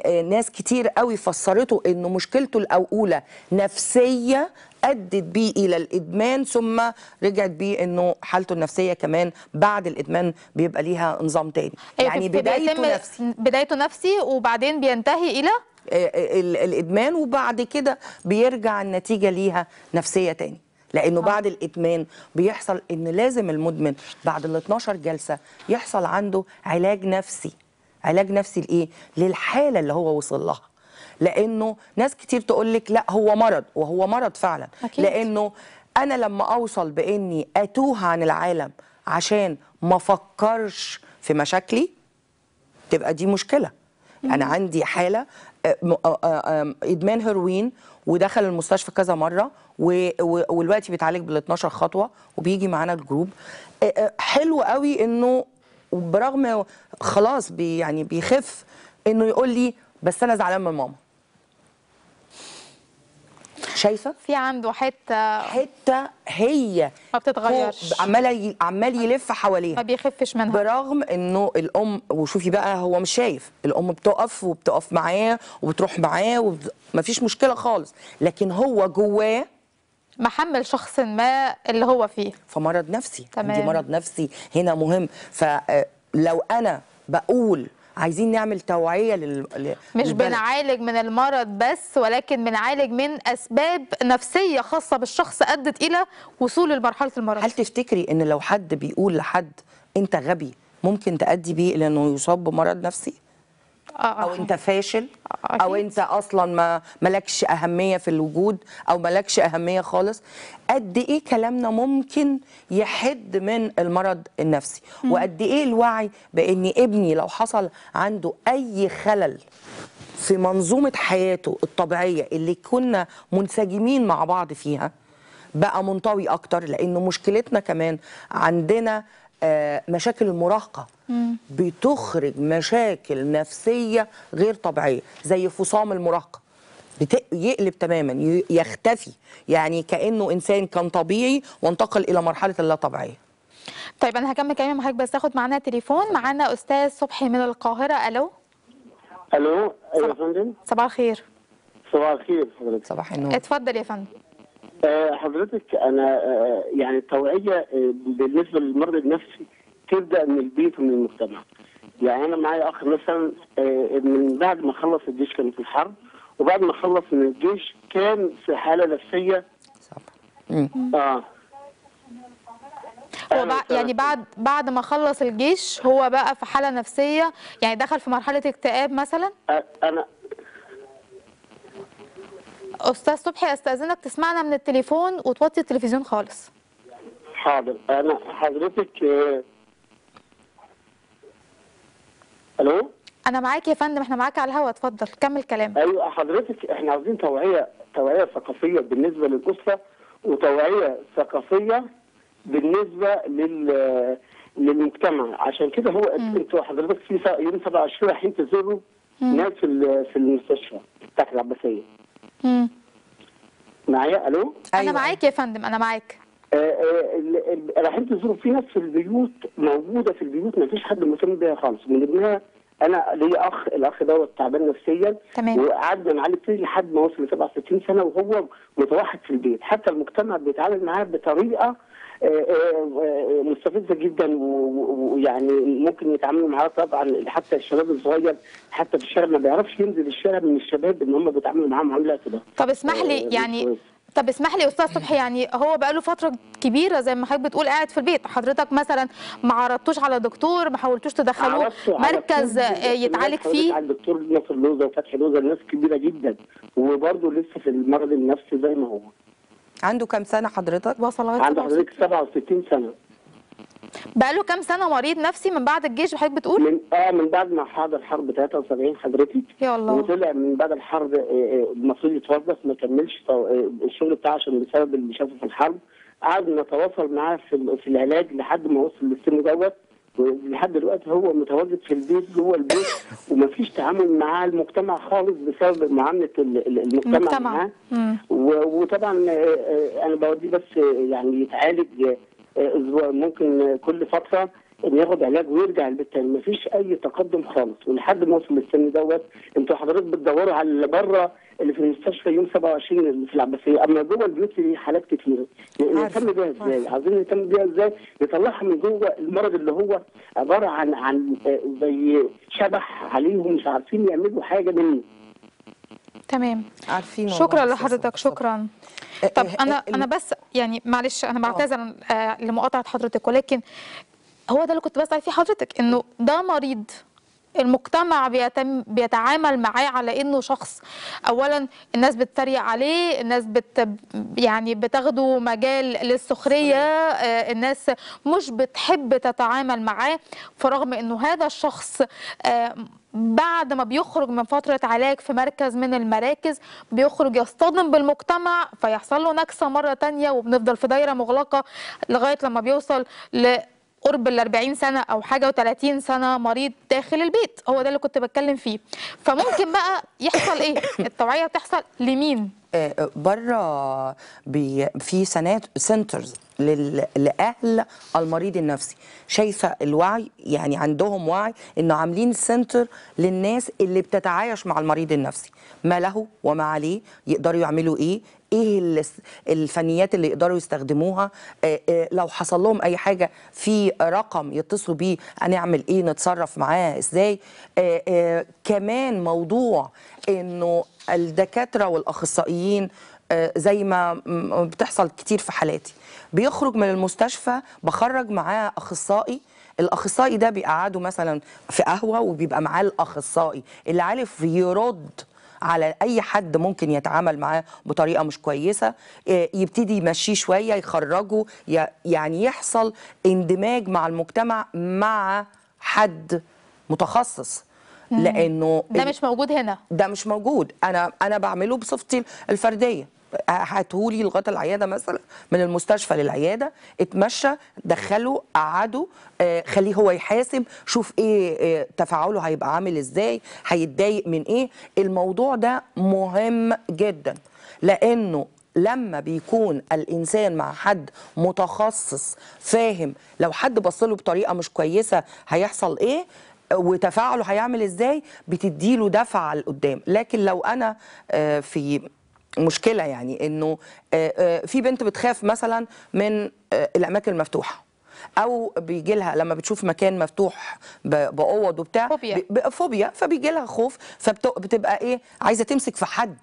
آه. ناس كتير قوي فسرته انه مشكلته الاولى نفسيه ادت بيه الى الادمان ثم رجعت بيه انه حالته النفسيه كمان بعد الادمان بيبقى ليها نظام تاني يعني بدايته نفسي بدايته نفسي وبعدين بينتهي الى آه، آه، الادمان وبعد كده بيرجع النتيجه ليها نفسيه تاني لانه آه. بعد الادمان بيحصل ان لازم المدمن بعد ال 12 جلسه يحصل عنده علاج نفسي علاج نفسي لايه للحاله اللي هو وصل لها لانه ناس كتير تقول لك لا هو مرض وهو مرض فعلا أكيد. لانه انا لما اوصل باني اتوه عن العالم عشان ما افكرش في مشاكلي تبقى دي مشكله انا عندي حاله آه، آه، آه، ادمان هيروين ودخل المستشفى كذا مره ودلوقتي بيتعالج بال 12 خطوه وبيجي معانا الجروب حلو قوي انه برغم خلاص بي يعني بيخف انه يقول لي بس انا زعلان من ماما شايفه في عنده حته حته هي ما بتتغيرش عمال عمال يلف حواليها ما بيخفش منها برغم انه الام وشوفي بقى هو مش شايف الام بتقف وبتقف معاه وبتروح معاه وما فيش مشكله خالص لكن هو جواه محمل شخص ما اللي هو فيه فمرض نفسي تمام. عندي مرض نفسي هنا مهم فلو آه، انا بقول عايزين نعمل توعيه لل... لل... مش للبلد. بنعالج من المرض بس ولكن بنعالج من اسباب نفسيه خاصه بالشخص ادت الى وصول لمرحله المرض هل تفتكري ان لو حد بيقول لحد انت غبي ممكن تأدي بيه الى انه يصاب بمرض نفسي آه، او انت فاشل آه، او انت اصلا ما مالكش اهميه في الوجود او مالكش اهميه خالص قد ايه كلامنا ممكن يحد من المرض النفسي وقد ايه الوعي بان ابني لو حصل عنده اي خلل في منظومه حياته الطبيعيه اللي كنا منسجمين مع بعض فيها بقى منطوي اكتر لانه مشكلتنا كمان عندنا آه، مشاكل المراهقه بتخرج مشاكل نفسيه غير طبيعيه زي فصام المراهقه يقلب تماما يختفي يعني كانه انسان كان طبيعي وانتقل الى مرحله اللا طبيعيه طيب انا هكمل كلامي مع حضرتك بس اخد معانا تليفون معانا استاذ صبحي من القاهره الو الو ايوه يا فندم صباح الخير صباح الخير صباح النور اتفضل يا فندم آه، حضرتك انا آه، آه، يعني التوعيه بالنسبه للمرض النفسي تبدا من البيت ومن المجتمع. يعني انا معايا اخ مثلا من بعد ما خلص الجيش كان في الحرب وبعد ما خلص من الجيش كان في حاله نفسيه اه هو بع... يعني بعد بعد ما خلص الجيش هو بقى في حاله نفسيه يعني دخل في مرحله اكتئاب مثلا انا استاذ صبحي استاذنك تسمعنا من التليفون وتوطي التلفزيون خالص حاضر انا حضرتك آه، الو انا معاك يا فندم احنا معاك على الهوا اتفضل كمل كلام ايوه حضرتك احنا عاوزين توعيه توعيه ثقافيه بالنسبه للاسره وتوعيه ثقافيه بالنسبه لل للمجتمع عشان كده هو انتوا حضرتك في يوم 27 رايحين تزوروا ناس في المستشفى بتاعت العباسيه معايا الو أيوة. انا معاك يا فندم انا معاك آه، آه، رحلت الظروف في ناس في البيوت موجودة في البيوت ما فيش حد مهتم بيها خالص من ابنها أنا ليا أخ الأخ دوت تعبان نفسيا تمام وقعدنا معاه فيه لحد ما وصل 67 سنة وهو متوحد في البيت حتى المجتمع بيتعامل معاه بطريقة آه، آه، مستفزه جدا ويعني ممكن يتعاملوا معاها طبعا حتى الشباب الصغير حتى في الشارع ما بيعرفش ينزل الشارع من الشباب ان هم بيتعاملوا معاه معامله كده طب اسمح لي آه، يعني طب اسمح لي استاذ صبحي يعني هو بقاله فتره كبيره زي ما حضرتك بتقول قاعد في البيت حضرتك مثلا ما عرضتوش على دكتور ما حاولتوش تدخلوه مركز يتعالج فيه على الدكتور ناصر لوزه وفتحي لوزه ناس كبيره جدا وبرده لسه في المرض النفسي زي ما هو عنده كام سنه حضرتك وصل لغايه عنده حضرتك 67 سنه بقى له كام سنه مريض نفسي من بعد الجيش حضرتك بتقول من اه من بعد ما حضر حرب 73 حضرتك يا الله وطلع من بعد الحرب آه، آه، المفروض يتوظف ما كملش آه، الشغل بتاعه عشان بسبب اللي شافه في الحرب قعد نتواصل معاه في العلاج لحد ما وصل للسن دوت ولحد دلوقتي هو متواجد في البيت جوه البيت ومفيش تعامل مع المجتمع خالص بسبب معامله المجتمع. معاه وطبعا آه، آه، انا بوديه بس آه، يعني يتعالج اسبوع ممكن كل فتره انه ياخد علاج ويرجع البيت تاني يعني مفيش اي تقدم خالص ولحد ما وصل للسن دوت انتوا حضرتك بتدوروا على اللي بره اللي في المستشفى يوم 27 اللي في العباسيه اما جوه البيوت في حالات كتيره يعني نهتم بيها ازاي؟ عايزين نهتم بيها ازاي؟ نطلعها من جوه المرض اللي هو عباره عن عن آه، زي شبح عليهم مش عارفين يعملوا حاجه منه تمام عارفين شكرا لحضرتك شكرا إيه، طب إيه، انا إيه، انا بس يعني معلش انا بعتذر آه، لمقاطعه حضرتك ولكن هو ده اللي كنت بسال فيه حضرتك انه ده مريض المجتمع بيتم بيتعامل معاه على انه شخص اولا الناس بتتريق عليه الناس بت يعني بتاخده مجال للسخريه آه، الناس مش بتحب تتعامل معاه فرغم انه هذا الشخص آه بعد ما بيخرج من فترة علاج في مركز من المراكز بيخرج يصطدم بالمجتمع فيحصل له نكسة مرة تانية وبنفضل في دايرة مغلقة لغاية لما بيوصل ل قرب ال 40 سنه او حاجه و30 سنه مريض داخل البيت هو ده اللي كنت بتكلم فيه فممكن بقى يحصل ايه التوعيه تحصل لمين آه، بره في سنات سنترز لاهل المريض النفسي شايفه الوعي يعني عندهم وعي انه عاملين سنتر للناس اللي بتتعايش مع المريض النفسي ما له وما عليه يقدروا يعملوا ايه ايه الفنيات اللي يقدروا يستخدموها آه، آه، لو حصل لهم اي حاجه في رقم يتصلوا بيه هنعمل ايه نتصرف معاه ازاي آه، كمان موضوع انه الدكاتره والاخصائيين زي ما بتحصل كتير في حالاتي بيخرج من المستشفى بخرج معاه اخصائي الاخصائي ده بيقعده مثلا في قهوه وبيبقى معاه الاخصائي اللي عارف يرد على اي حد ممكن يتعامل معاه بطريقه مش كويسه آه، يبتدي يمشيه شويه يخرجه يعني يحصل اندماج مع المجتمع مع حد متخصص لانه ده مش موجود هنا ده مش موجود انا انا بعمله بصفتي الفرديه هاتهولي لغايه العياده مثلا من المستشفى للعياده اتمشى دخله قعده آه، خليه هو يحاسب شوف ايه آه، تفاعله هيبقى عامل ازاي هيتضايق من ايه الموضوع ده مهم جدا لانه لما بيكون الانسان مع حد متخصص فاهم لو حد بصله بطريقه مش كويسه هيحصل ايه وتفاعله هيعمل ازاي بتديله دفعه لقدام لكن لو انا آه، في مشكله يعني انه آه، آه، في بنت بتخاف مثلا من آه، الاماكن المفتوحه او بيجي لها لما بتشوف مكان مفتوح باوض وبتاع فوبيا فوبيا فبيجي لها خوف فبتبقى ايه عايزه تمسك في حد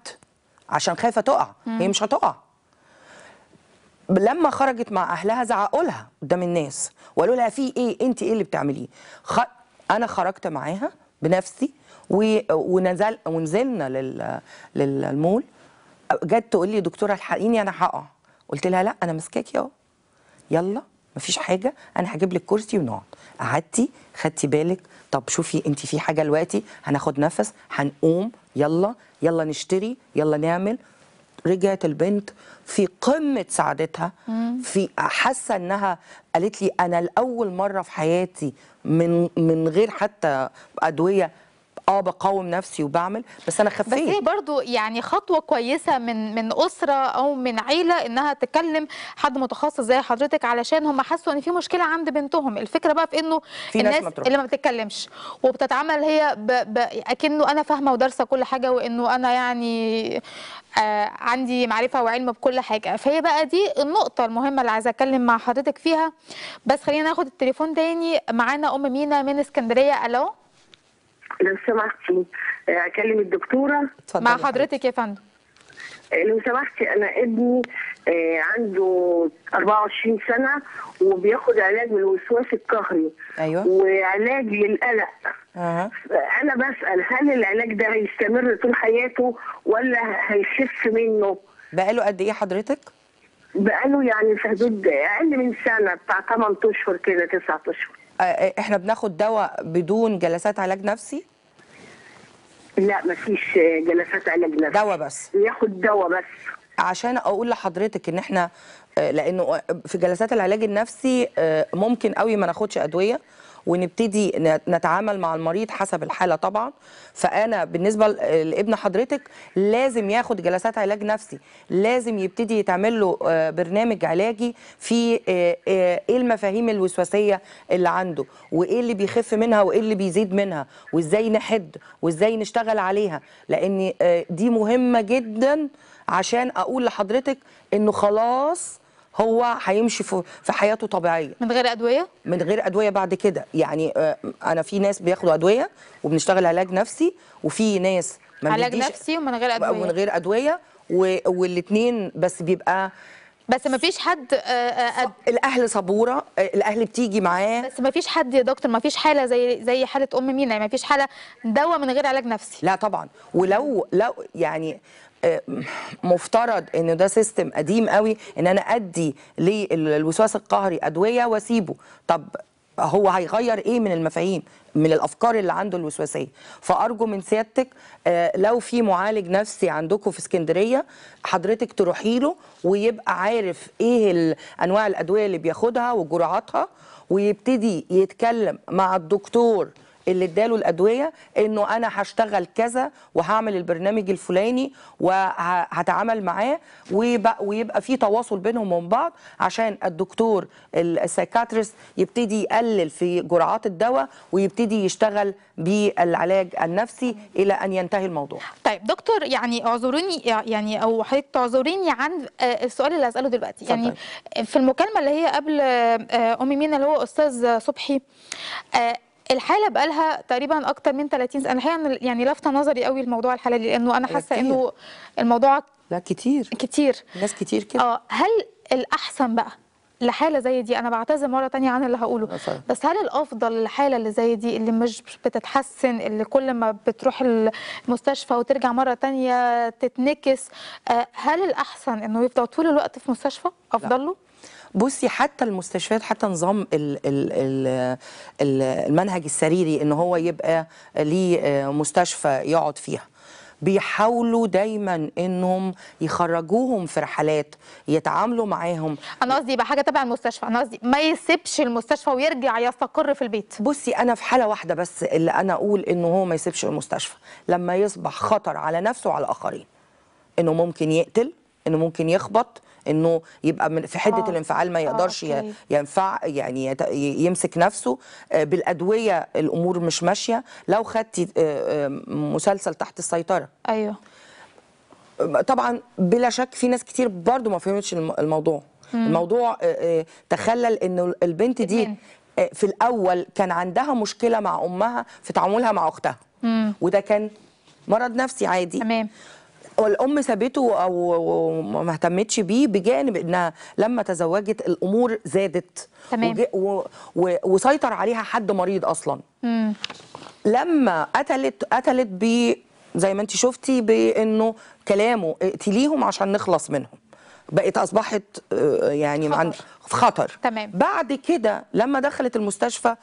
عشان خايفه تقع مم. هي مش هتقع لما خرجت مع اهلها زعقوا لها قدام الناس وقالوا لها في ايه انت ايه اللي بتعمليه خ... انا خرجت معاها بنفسي و... ونزل ونزلنا لل... للمول جت تقول لي دكتوره الحقيني انا هقع قلت لها لا انا مسكاكي اهو يلا مفيش حاجه انا هجيب لك كرسي ونقعد قعدتي خدتي بالك طب شوفي انت في حاجه دلوقتي هناخد نفس هنقوم يلا يلا نشتري يلا نعمل رجعت البنت في قمه سعادتها في حاسه انها قالت لي انا لاول مره في حياتي من من غير حتى ادويه اه بقاوم نفسي وبعمل بس انا خفيت بس هي برضو يعني خطوه كويسه من من اسره او من عيله انها تكلم حد متخصص زي حضرتك علشان هم حسوا ان في مشكله عند بنتهم الفكره بقى في انه في الناس ما اللي ما بتتكلمش وبتتعامل هي ب... ب... اكنه انا فاهمه ودارسه كل حاجه وانه انا يعني آه عندي معرفه وعلم بكل حاجه فهي بقى دي النقطه المهمه اللي عايزه اتكلم مع حضرتك فيها بس خلينا ناخد التليفون تاني معانا ام مينا من اسكندريه الو لو سمحتي اكلم الدكتوره مع حضرتك يا فندم لو سمحتي انا ابني آه، عنده 24 سنه وبياخد علاج من الوسواس القهري ايوه وعلاج للقلق أه. انا بسال هل العلاج ده هيستمر طول حياته ولا هيخف منه بقاله قد ايه حضرتك بقاله يعني في حدود اقل من سنه بتاع 8 اشهر كده 9 اشهر آه، احنا بناخد دواء بدون جلسات علاج نفسي لا مفيش جلسات علاج نفسي دواء بس ياخد دواء بس عشان اقول لحضرتك ان احنا آه، لانه في جلسات العلاج النفسي آه، ممكن قوي ما ناخدش ادويه ونبتدي نتعامل مع المريض حسب الحاله طبعا فانا بالنسبه لابن حضرتك لازم ياخد جلسات علاج نفسي لازم يبتدي يتعمل له آه، برنامج علاجي في آه، آه، ايه المفاهيم الوسواسيه اللي عنده وايه اللي بيخف منها وايه اللي بيزيد منها وازاي نحد وازاي نشتغل عليها لان دي مهمه جدا عشان اقول لحضرتك انه خلاص هو هيمشي في حياته طبيعيه من غير ادويه من غير ادويه بعد كده يعني آه، انا في ناس بياخدوا ادويه وبنشتغل علاج نفسي وفي ناس ما علاج نفسي ومن غير ادويه ومن غير ادويه والاثنين بس بيبقى بس ما فيش حد آه، آه، أد... الاهل صبوره الاهل بتيجي معاه بس ما فيش حد يا دكتور ما فيش حاله زي زي حاله ام مينا يعني ما فيش حاله دواء من غير علاج نفسي لا طبعا ولو لو يعني مفترض ان ده سيستم قديم قوي ان انا ادي للوسواس القهري ادويه واسيبه طب هو هيغير ايه من المفاهيم من الافكار اللي عنده الوسواسيه فارجو من سيادتك آه، لو في معالج نفسي عندكم في اسكندريه حضرتك تروحي له ويبقى عارف ايه انواع الادويه اللي بياخدها وجرعاتها ويبتدي يتكلم مع الدكتور اللي اداله الادويه انه انا هشتغل كذا وهعمل البرنامج الفلاني وهتعامل معاه ويبقى, ويبقى في تواصل بينهم وبين بعض عشان الدكتور السايكاتريست يبتدي يقلل في جرعات الدواء ويبتدي يشتغل بالعلاج النفسي الى ان ينتهي الموضوع. طيب دكتور يعني اعذروني يعني او حضرتك تعذريني عن آه، السؤال اللي هساله دلوقتي يعني في المكالمه اللي هي قبل آه، ام مينا اللي هو استاذ صبحي آه، الحاله بقالها تقريبا اكتر من 30 سنه الحقيقه يعني لفت نظري قوي الموضوع الحاله دي لانه انا حاسه انه الموضوع لا كتير كتير ناس كتير كده اه هل الاحسن بقى لحاله زي دي انا بعتذر مره تانية عن اللي هقوله أصحيح. بس هل الافضل الحاله اللي زي دي اللي مش بتتحسن اللي كل ما بتروح المستشفى وترجع مره تانية تتنكس آه، هل الاحسن انه يفضل طول الوقت في مستشفى افضل له بصي حتى المستشفيات حتى نظام المنهج السريري ان هو يبقى ليه آه، مستشفى يقعد فيها بيحاولوا دايما انهم يخرجوهم في رحلات يتعاملوا معاهم انا قصدي يبقى حاجه تبع المستشفى انا قصدي ما يسيبش المستشفى ويرجع يستقر في البيت بصي انا في حاله واحده بس اللي انا اقول انه هو ما يسيبش المستشفى لما يصبح خطر على نفسه وعلى الاخرين انه ممكن يقتل انه ممكن يخبط انه يبقى في حده آه. الانفعال ما آه، يقدرش آه. ينفع يعني يمسك نفسه آه، بالادويه الامور مش ماشيه لو خدتي آه، مسلسل تحت السيطره ايوه طبعا بلا شك في ناس كتير برضو ما فهمتش الموضوع مم. الموضوع تخلل انه البنت دي في الاول كان عندها مشكله مع امها في تعاملها مع اختها مم. وده كان مرض نفسي عادي تمام والام سابته او ما اهتمتش بيه بجانب انها لما تزوجت الامور زادت تمام و... و... وسيطر عليها حد مريض اصلا مم. لما قتلت قتلت ب زي ما انت شفتي بانه كلامه اقتليهم عشان نخلص منهم بقت اصبحت آه، يعني خطر, عن خطر. تمام بعد كده لما دخلت المستشفى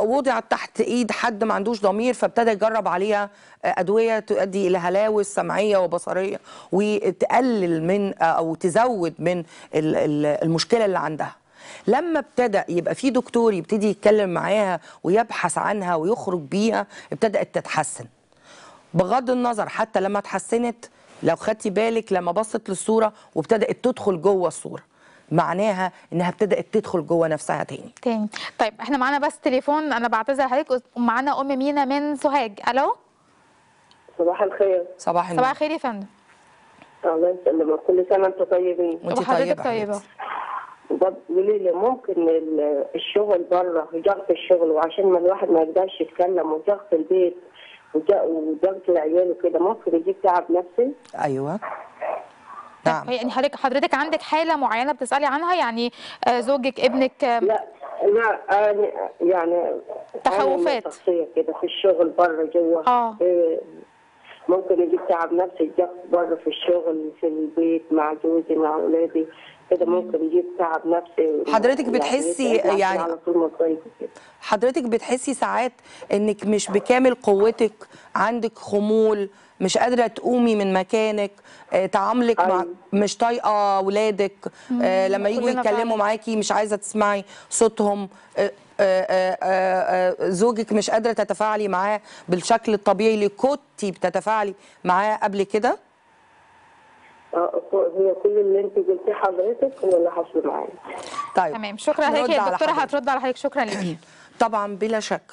وضعت تحت ايد حد ما عندوش ضمير فابتدى يجرب عليها آه، ادويه تؤدي الى هلاوس سمعيه وبصريه وتقلل من آه، او تزود من المشكله اللي عندها لما ابتدى يبقى في دكتور يبتدي يتكلم معاها ويبحث عنها ويخرج بيها ابتدات تتحسن بغض النظر حتى لما اتحسنت لو خدتي بالك لما بصت للصوره وابتدات تدخل جوه الصوره معناها انها ابتدات تدخل جوه نفسها تاني تاني طيب احنا معانا بس تليفون انا بعتذر لحضرتك معانا ام مينا من سوهاج الو صباح الخير صباح النور صباح الخير يا فندم الله يسلمك كل سنه انتم طيبين وانت طيبه طيبه قولي لي ممكن الشغل بره ضغط الشغل وعشان ما الواحد ما يقدرش يتكلم وضغط البيت وضغط العيال وكده ممكن يجيب تعب نفسي؟ ايوه نعم. يعني حضرتك حضرتك عندك حاله معينه بتسالي عنها يعني آه، زوجك ابنك لا لا يعني تخوفات كده في الشغل بره جوه اه, آه، ممكن يجيب تعب نفسي الضغط بره في الشغل في البيت مع جوزي مع اولادي كده ممكن يجيب تعب نفسي حضرتك يعني بتحسي يعني حضرتك بتحسي ساعات انك مش بكامل قوتك عندك خمول مش قادره تقومي من مكانك آه، تعاملك مع أيوة. مش طايقه اولادك آه، لما يجوا يتكلموا معاكي مش عايزه تسمعي صوتهم آه، زوجك مش قادره تتفاعلي معاه بالشكل الطبيعي اللي كنتي بتتفاعلي معاه قبل كده؟ هي كل اللي انت قلتيه حضرتك هو اللي حصل معايا. طيب تمام شكرا لك يا دكتوره هترد على حضرتك شكرا لك طبعا بلا شك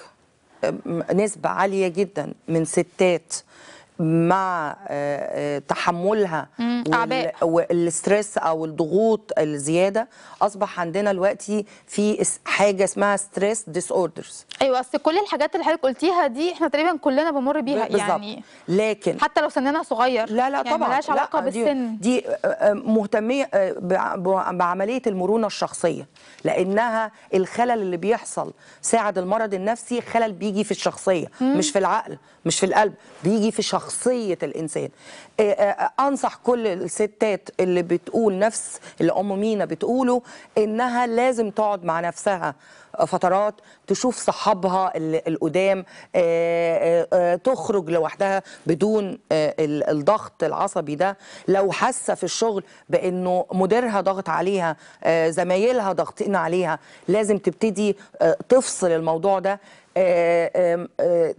نسبه عاليه جدا من ستات مع آه، آه، تحملها والستريس او الضغوط الزياده اصبح عندنا الوقت في حاجه اسمها ستريس ديس اوردرز ايوه اصل كل الحاجات اللي حضرتك قلتيها دي احنا تقريبا كلنا بنمر بيها بالزبط. يعني لكن حتى لو سننا صغير لا لا يعني طبعا ملهاش علاقه لا بالسن دي, دي آه، مهتميه بعمليه المرونه الشخصيه لانها الخلل اللي بيحصل ساعد المرض النفسي خلل بيجي في الشخصيه مم. مش في العقل مش في القلب بيجي في شخص شخصيه الانسان آه، آه، آه، انصح كل الستات اللي بتقول نفس اللي ام مينا بتقوله انها لازم تقعد مع نفسها فترات تشوف صحابها القدام تخرج لوحدها بدون الضغط العصبي ده لو حاسه في الشغل بانه مديرها ضغط عليها زمايلها ضاغطين عليها لازم تبتدي تفصل الموضوع ده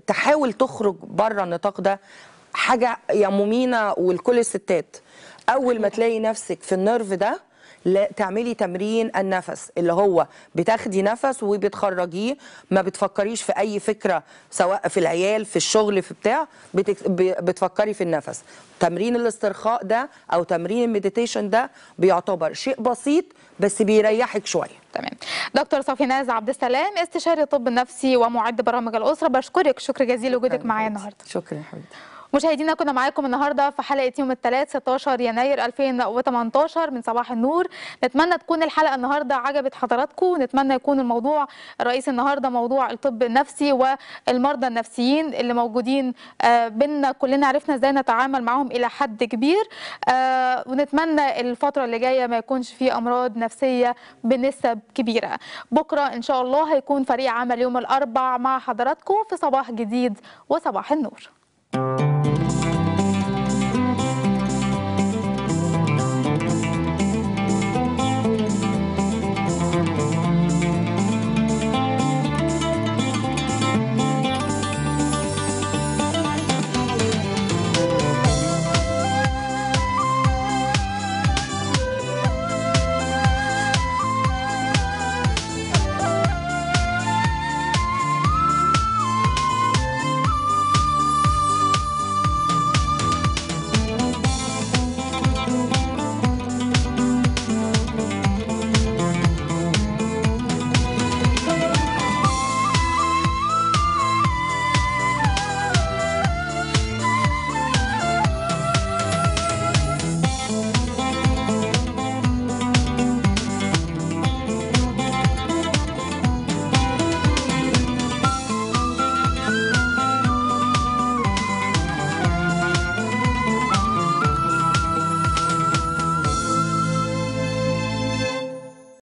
تحاول تخرج بره النطاق ده حاجه يا مومينا ولكل الستات اول ما تلاقي نفسك في النرف ده لا تعملي تمرين النفس اللي هو بتاخدي نفس وبتخرجيه ما بتفكريش في اي فكره سواء في العيال في الشغل في بتاع بتفكري في النفس تمرين الاسترخاء ده او تمرين المديتيشن ده بيعتبر شيء بسيط بس بيريحك شويه تمام دكتور صافي ناز عبد السلام استشاري طب النفسي ومعد برامج الاسره بشكرك شكر جزيل وجودك معايا النهارده شكرا حبيبتي مشاهدينا كنا معاكم النهارده في حلقه يوم الثلاث 16 يناير 2018 من صباح النور نتمنى تكون الحلقه النهارده عجبت حضراتكم ونتمنى يكون الموضوع الرئيسي النهارده موضوع الطب النفسي والمرضى النفسيين اللي موجودين آه، بينا كلنا عرفنا ازاي نتعامل معاهم الى حد كبير آه، ونتمنى الفتره اللي جايه ما يكونش في امراض نفسيه بنسب كبيره بكره ان شاء الله هيكون فريق عمل يوم الاربع مع حضراتكم في صباح جديد وصباح النور Música